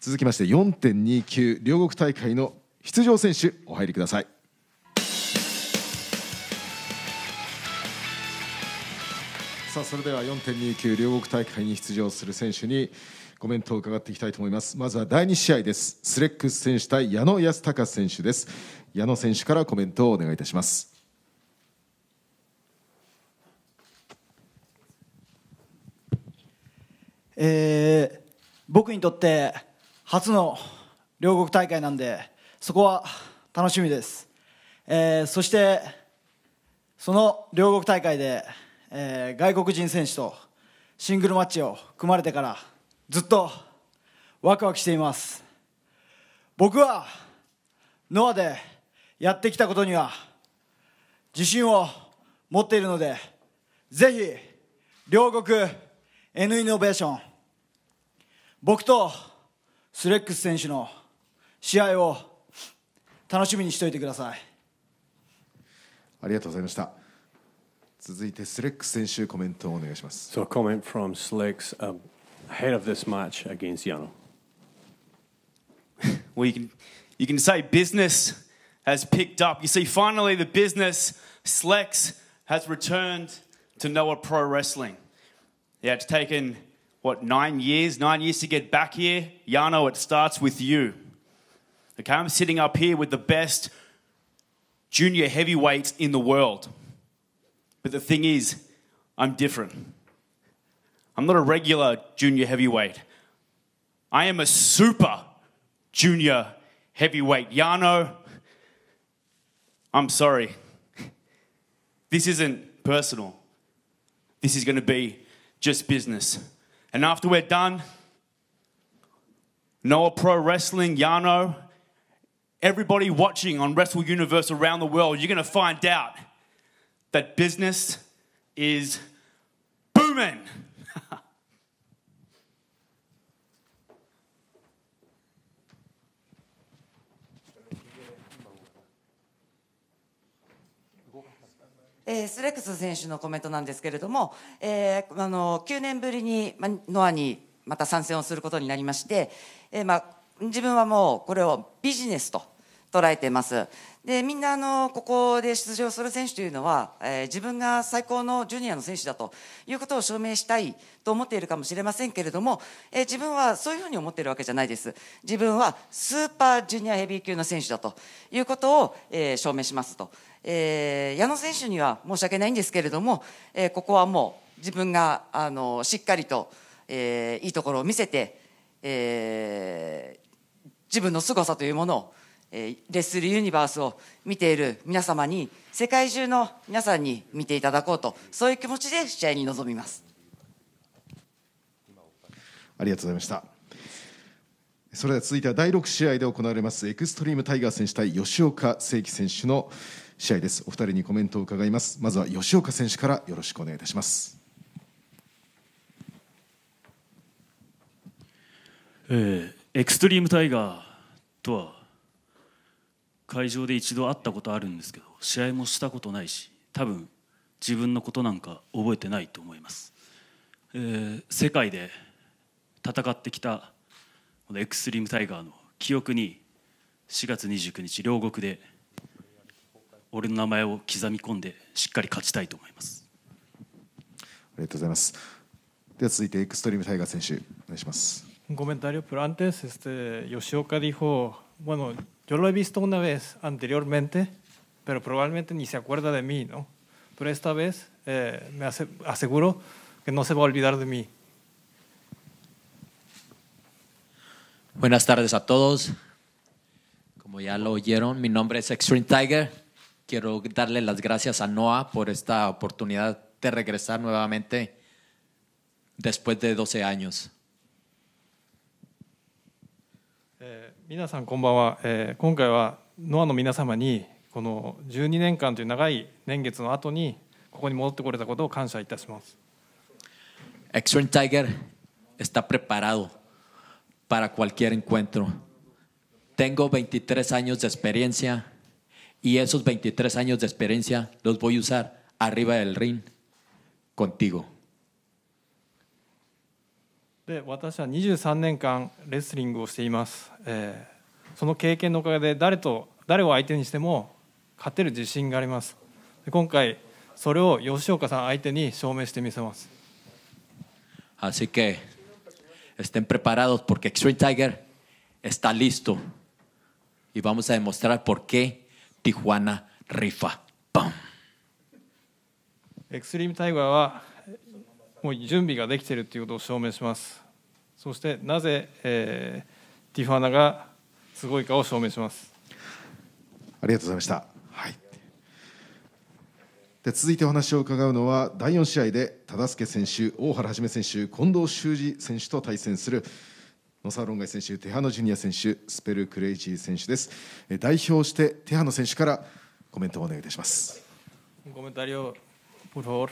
続きまして4.29両国大会の出場選手お入りくださいさあそれでは4.29両国大会に出場する選手にコメントを伺っていきたいと思いますまずは第2試合ですスレックス選手対矢野康隆選手です矢野選手からコメントをお願いいたしますえー、僕にとって初の両国大会なんでそこは楽しみです、えー、そしてその両国大会で、えー、外国人選手とシングルマッチを組まれてからずっとワクワクしています僕はノアでやってきたことには自信を持っているのでぜひ両国 N イノベーション僕とスレックス選手の試合を楽しみにしておいてくださいありがとうございました続いてスレックス選手コメントをお願いします a comment from Slicks、um, ahead of this match against Yano Well you can, you can say business has picked up You see finally the business Slicks has returned to Noah Pro Wrestling Yeah it's taken what, nine years, nine years to get back here. Yano, it starts with you. Okay, I'm sitting up here with the best junior heavyweights in the world. But the thing is, I'm different. I'm not a regular junior heavyweight. I am a super junior heavyweight. Yano, I'm sorry. This isn't personal. This is going to be just business. And after we're done, Noah Pro Wrestling, Yano, everybody watching on Wrestle Universe around the world, you're going to find out that business is booming. えー、スレックス選手のコメントなんですけれども、えー、あの9年ぶりに、ま、ノアにまた参戦をすることになりまして、えーまあ、自分はもうこれをビジネスと捉えています。でみんなあのここで出場する選手というのは、えー、自分が最高のジュニアの選手だということを証明したいと思っているかもしれませんけれども、えー、自分はそういうふうに思っているわけじゃないです自分はスーパージュニアヘビー級の選手だということを、えー、証明しますと、え矢野選手には申し訳ないんですけれども、えここはもう自分があのしっかりと、えいいところを見せて、え自分の凄さというものをレッスルユニバースを見ている皆様に世界中の皆さんに見ていただこうとそういう気持ちで試合に臨みますありがとうございましたそれでは続いては第6試合で行われますエクストリームタイガー選手対吉岡誠輝選手の試合ですお二人にコメントを伺いますまずは吉岡選手からよろしくお願いいたしますえー、エクストリームタイガーとは会場で一度会ったことあるんですけど試合もしたことないし多分自分のことなんか覚えてないと思います、えー、世界で戦ってきたこのエクストリームタイガーの記憶に4月29日両国で俺の名前を刻み込んでしっかり勝ちたいと思いますありがとうございますでは続いてエクストリームタイガー選手お願いします Un c o m e プランテ i o pero antes, Yo lo he visto una vez anteriormente, pero probablemente ni se acuerda de mí, ¿no? Pero esta vez eh, me aseguro que no se va a olvidar de mí. Buenas tardes a todos. Como ya lo oyeron, mi nombre es Extreme Tiger. Quiero darle las gracias a Noah por esta oportunidad de regresar nuevamente después de 12 años. 皆さんこんばんはえー今回はノアの皆様にこの12 Extreme Tiger está preparado para cualquier encuentro tengo 23 años de experiencia y esos 23 años de experiencia los voy a usar arriba del ring contigo で私は23年間レスリングをしています、えー、その経験のおかげで誰と誰を相手にしても勝てる自信がありますで今回それを吉岡さん相手に証明してみせます Así que estén preparados porque Extreme Tiger está listo y vamos a demostrar por qué Tijuana rifa. ¡Pam! エクストリームタイガーはもう準備ができているということを証明しますそしてなぜ、えー、ティファナがすごいかを証明しますありがとうございました、はい、で続いてお話を伺うのは第4試合で忠助選手大原はじめ選手近藤修二選手と対戦する野沢論外選手、手ハのジュニア選手、スペルクレイジー選手です。代表して手ハの選手からコメントをお願いいたします。コメントあり n t a por favor.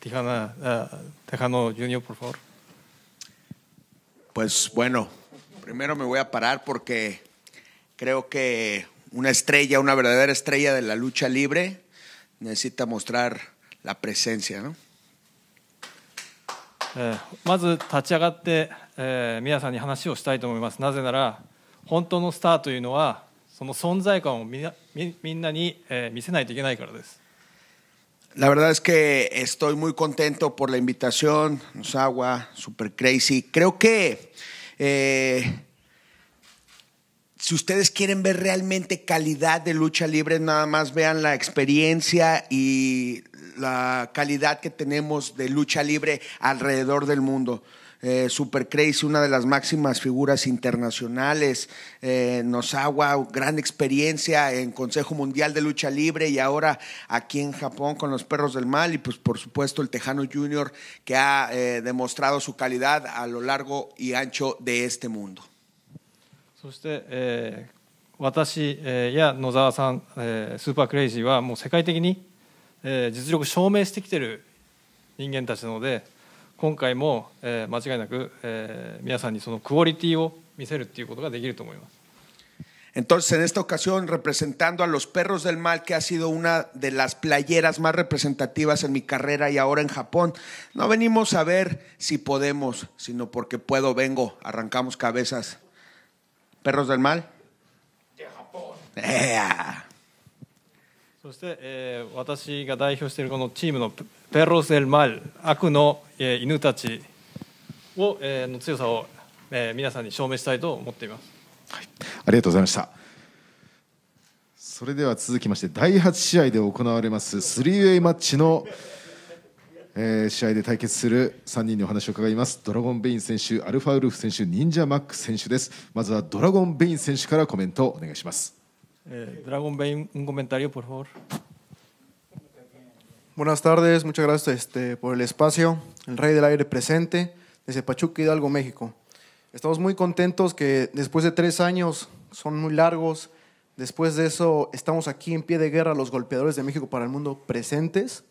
Tijana, Tejano Junior, por favor. Pues bueno, primero me voy a parar porque creo que una estrella, una verdadera estrella de la lucha libre, necesita mostrar la presencia, ¿no? えー、まず立ち上がって、えー、皆さんに話をしたいと思います。なぜなら本当のスターというのはその存在感をみみみんなに、えー、見せないといけないからです。La verdad es que estoy muy contento por la invitación, nos agua, super crazy. Creo que eh, si ustedes quieren ver realmente calidad de lucha libre, nada más vean la experiencia y la calidad que tenemos de lucha libre alrededor del mundo. Eh, Super Crazy, una de las máximas figuras internacionales, eh, nos gran experiencia en Consejo Mundial de Lucha Libre y ahora aquí en Japón con los Perros del Mal y pues por supuesto el Tejano Junior que ha eh, demostrado su calidad a lo largo y ancho de este mundo. Entonces, en esta ocasión, representando a los Perros del Mal, que ha sido una de las playeras más representativas en mi carrera y ahora en Japón, no venimos a ver si podemos, sino porque puedo, vengo, arrancamos cabezas. Perros del Mal. De Japón. そして、えー、私が代表しているこのチームのペロエルマル悪の、えー、犬たちを、えー、の強さを、えー、皆さんに証明したいと思っています、はい、ありがとうございましたそれでは続きまして第8試合で行われます3ウ a イマッチの、えー、試合で対決する3人にお話を伺いますドラゴンベイン選手アルファウルフ選手忍者マック選手ですまずはドラゴンベイン選手からコメントをお願いします Eh, Dragon Bay, un comentario, por favor. Buenas tardes, muchas gracias este, por el espacio. El Rey del Aire presente, desde Pachuca Hidalgo, México. Estamos muy contentos que después de tres años, son muy largos, después de eso estamos aquí en pie de guerra los golpeadores de México para el mundo presentes.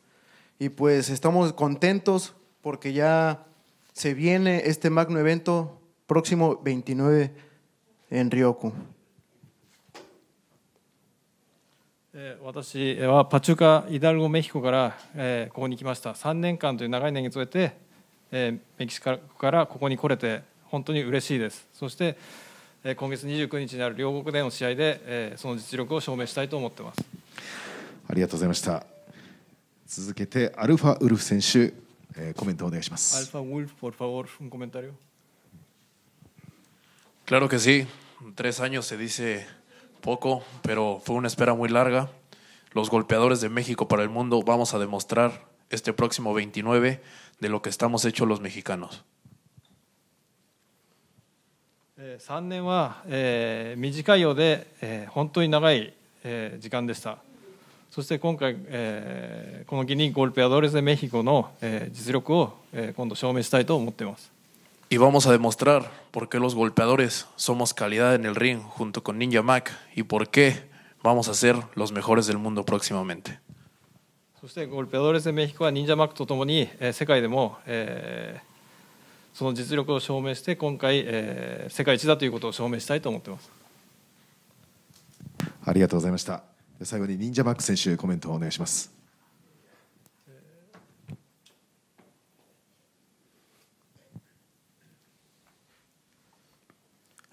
Y pues estamos contentos porque ya se viene este magno evento próximo 29 en Ryoku. 私はパチュカ・イダルゴ・メヒコからここに来ました3年間という長い年月を経てメキシコからここに来れて本当に嬉しいですそして今月29日にある両国での試合でその実力を証明したいと思ってますありがとうございました続けてアルファウルフ選手コメントお願いしますアルファウルフ por favor un comentario claro que sí tres años se dice poco, pero fue una espera muy larga. Los golpeadores de México para el mundo vamos a demostrar este próximo 29 de lo que estamos hechos los mexicanos. 3年は、えー、短いようで、えー、本当に長い、えー、時間でした。そして今回、えー、このギニー・ゴルペアドレス・メヒコの、えー、実力を、えー、今度証明したいと思っています。Eh, y vamos a demostrar por qué los golpeadores somos calidad en el ring junto con Ninja Mac y por qué vamos a ser los mejores del mundo próximamente.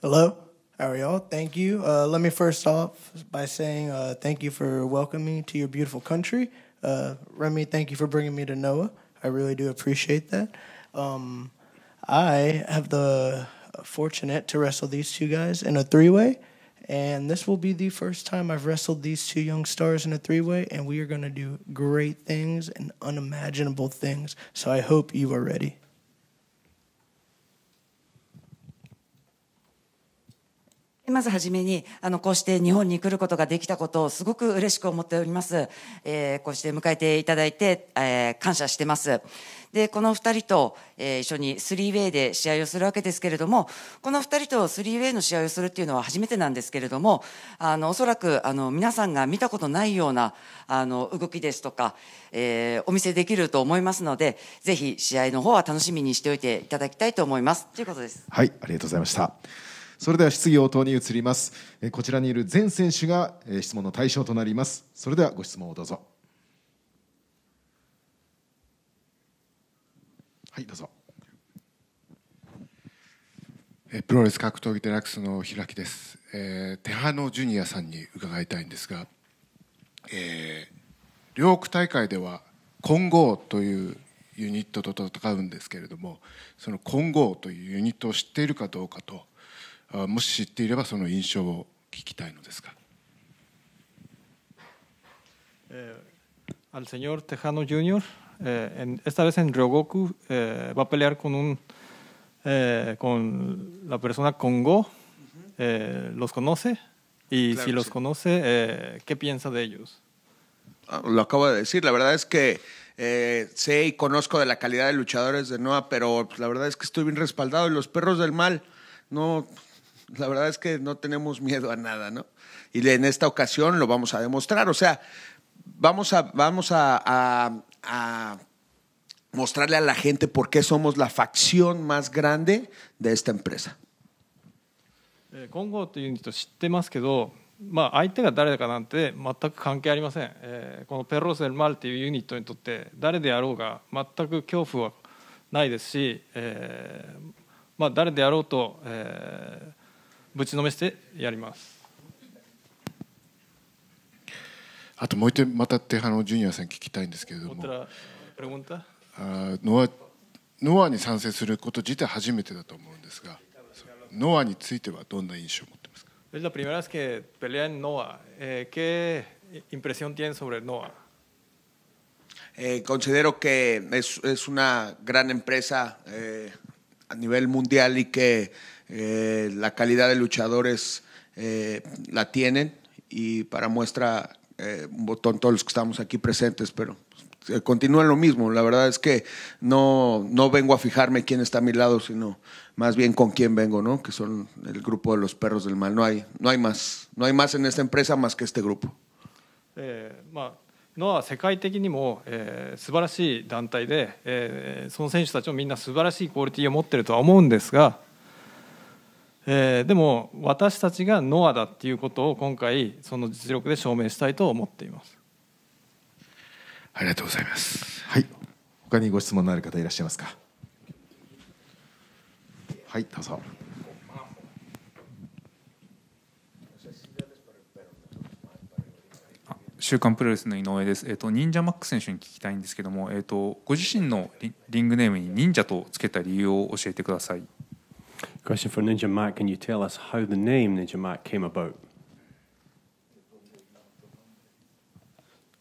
Hello, how are y'all? Thank you. Uh, let me first off by saying uh, thank you for welcoming me to your beautiful country. Uh, Remy, thank you for bringing me to Noah. I really do appreciate that. Um, I have the fortunate to wrestle these two guys in a three way, and this will be the first time I've wrestled these two young stars in a three way, and we are going to do great things and unimaginable things. So I hope you are ready. まずはじめに、あの、こうして日本に来ることができたことをすごく嬉しく思っております。えー、こうして迎えていただいて、えー、感謝してます。で、この二人と、えー、一緒にスリーウェイで試合をするわけですけれども、この二人とスリーウェイの試合をするっていうのは初めてなんですけれども、あの、おそらく、あの、皆さんが見たことないような、あの、動きですとか、えー、お見せできると思いますので、ぜひ試合の方は楽しみにしておいていただきたいと思います。ということです。はい、ありがとうございました。それでは質疑応答に移りますこちらにいる全選手が質問の対象となりますそれではご質問をどうぞはいどうぞプロレス格闘技デラックスの開きです、えー、手羽のジュニアさんに伺いたいんですが、えー、両国大会では混合というユニットと戦うんですけれどもその混合というユニットを知っているかどうかと Al señor Tejano Jr., eh, esta vez en Ryogoku, eh, va a pelear con, un, eh, con la persona Congo. Eh, ¿Los conoce? Y si los conoce, ¿qué piensa de ellos? Ah, lo acabo de decir, la verdad es que sé y conozco de la calidad de luchadores de Noah, pero pues, la verdad es que estoy bien respaldado y los perros del mal no la verdad es que no tenemos miedo a nada, ¿no? Y en esta ocasión lo vamos a demostrar. O sea, vamos a, vamos a, mostrarle a la gente por qué somos la facción más grande de esta empresa. Eh, Congo, 今後というと知ってますけど、まあ、相手が誰かなんて全く関係ありません、えー、このペローセル・マルというユニットにとって誰であろうが全く恐怖はないですし、えーまあ、誰であろうと、えーぶちのめしてやりますあともう一点またテハのジュニアさん聞きたいんですけれどもあノアノアに賛成すること自体初めてだと思うんですがノアについてはどんな印象を持ってますか Es la primera vez que pelea en Noah. Eh, ¿Qué impresión tiene sobre Noah? Eh, considero que es, es una gran empresa eh, a nivel mundial y que eh, la calidad de luchadores eh, la tienen y para muestra eh, un botón todos los que estamos aquí presentes, pero continúa lo mismo. La verdad es que no, no vengo a fijarme quién está a mi lado, sino más bien con quién vengo, ¿no? Que son el grupo de los perros del mal. No hay, no hay más. No hay más en esta empresa más que este grupo. のは世界的にも、えー、素晴らしい団体で、えー、その選手たちもみんな素晴らしいクオリティを持ってるとは思うんですが、えー、でも私たちがノアだっていうことを今回その実力で証明したいと思っていますありがとうございますはい他にご質問のある方いらっしゃいますかはいどうぞ週刊プロレスの井上です、えーと、忍者マック選手に聞きたいんですけども、えーと、とご自身のリングネームに忍者とつけた理由を教えてください。Question for Ninja Mac Can you tell us how the name Ninja Mac came about?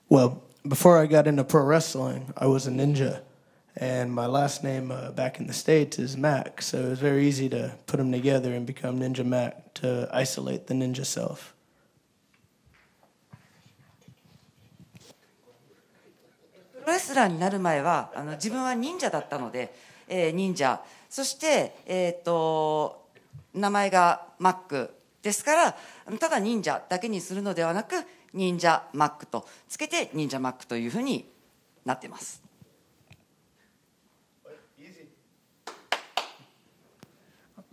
Well, before I got into pro wrestling, I was a ninja. And my last name uh, back in the States is Mac, so it was very easy to put them together and become Ninja Mac to isolate the ninja self. プロレスラーになる前はあの自分は忍者だったので、えー、忍者そして、えーと、名前がマックですからただ忍者だけにするのではなく忍者マックとつけて忍者マックというふうになってます。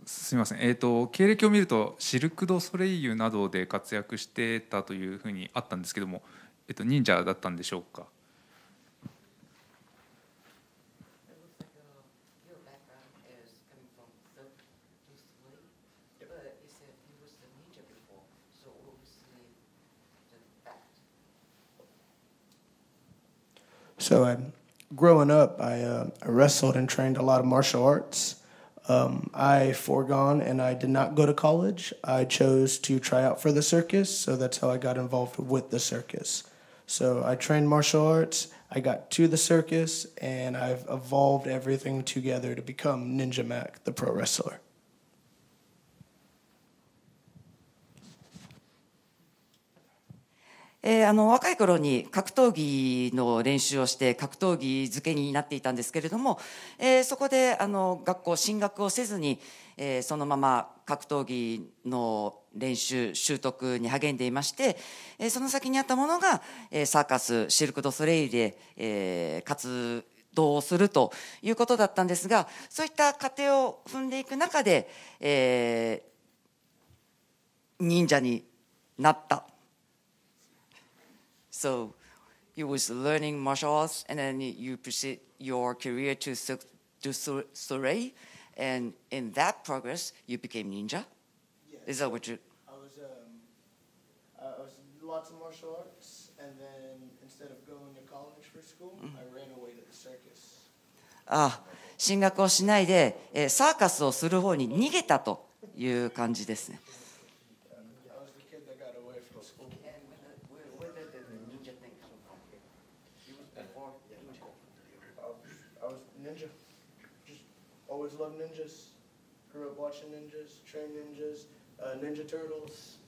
すみません、えーと、経歴を見るとシルク・ド・ソレイユなどで活躍してたというふうにあったんですけども、えーと忍者だったんでしょうか So I, uh, growing up, I, uh, I, wrestled and trained a lot of martial arts. Um, I foregone and I did not go to college. I chose to try out for the circus, so that's how I got involved with the circus. So I trained martial arts. I got to the circus, and I've evolved everything together to become Ninja Mac, the pro wrestler. えー、あの若い頃に格闘技の練習をして格闘技漬けになっていたんですけれども、えー、そこであの学校進学をせずに、えー、そのまま格闘技の練習習得に励んでいまして、えー、その先にあったものが、えー、サーカスシルク・ド・ソレイユで、えー、活動をするということだったんですがそういった過程を踏んでいく中で、えー、忍者になった So you was learning martial arts, and then you proceed your career to to Surrey, and in that progress, you became ninja. Yes. Is that what you? I was um, I was lots of martial arts, and then instead of going to college for school, mm -hmm. I ran away to the circus. ああ進学をしないで、えー、サーカスをする方に逃げたという感じですね。ninja. Just always loved ninjas. Grew up watching ninjas, trained ninjas, uh, Ninja Turtles.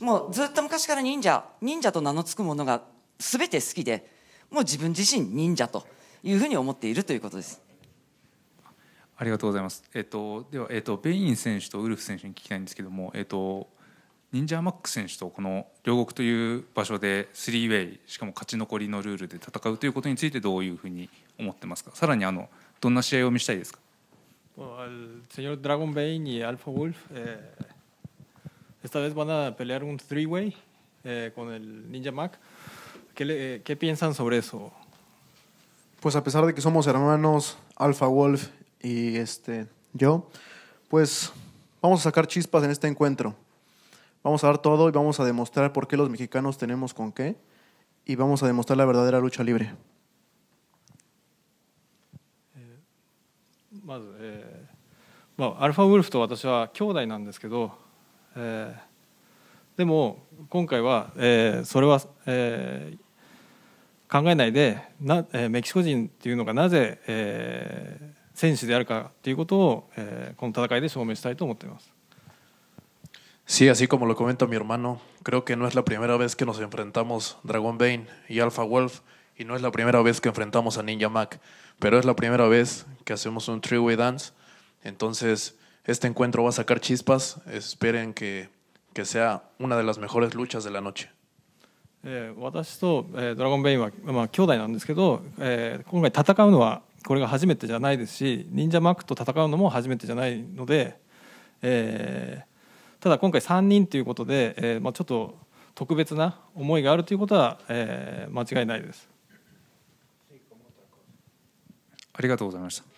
もうずっと昔から忍者忍者と名の付くものが全て好きでもう自分自身忍者というふうに思っているということです。ありがとうございます。えっと、では、えっと、ベイン選手とウルフ選手に聞きたいんですけども、えっと、忍者マック選手とこの両国という場所でスリーウェイしかも勝ち残りのルールで戦うということについてどういうふうに思ってますかさらにあのどんな試合を見したいですか Bueno, al señor Dragon Bane y Alpha Wolf, eh, esta vez van a pelear un three-way eh, con el Ninja Mac. ¿Qué, le, eh, ¿Qué, piensan sobre eso? Pues a pesar de que somos hermanos, Alpha Wolf y este, yo, pues vamos a sacar chispas en este encuentro. Vamos a dar todo y vamos a demostrar por qué los mexicanos tenemos con qué y vamos a demostrar la verdadera lucha libre. まず、えーまあ、アルファウルフと私は兄弟なんですけど、えー、でも今回は、えー、それは、えー、考えないでな、えー、メキシコ人っていうのがなぜ、えー、選手であるかということを、えー、この戦いで証明したいと思っています。Sí, así como lo comenta mi hermano, creo que no es la primera vez que nos enfrentamos Dragon Bane y Alpha Wolf, y no es la primera vez que enfrentamos a Ninja Mac, pero es la primera vez que hacemos un three-way dance. Entonces, este encuentro va a sacar chispas. Esperen que, sea una de las mejores luchas de la noche. Eh, ただ今回3人ということで、えーまあ、ちょっと特別な思いがあるということは、えー、間違いないです。ありがとうございました。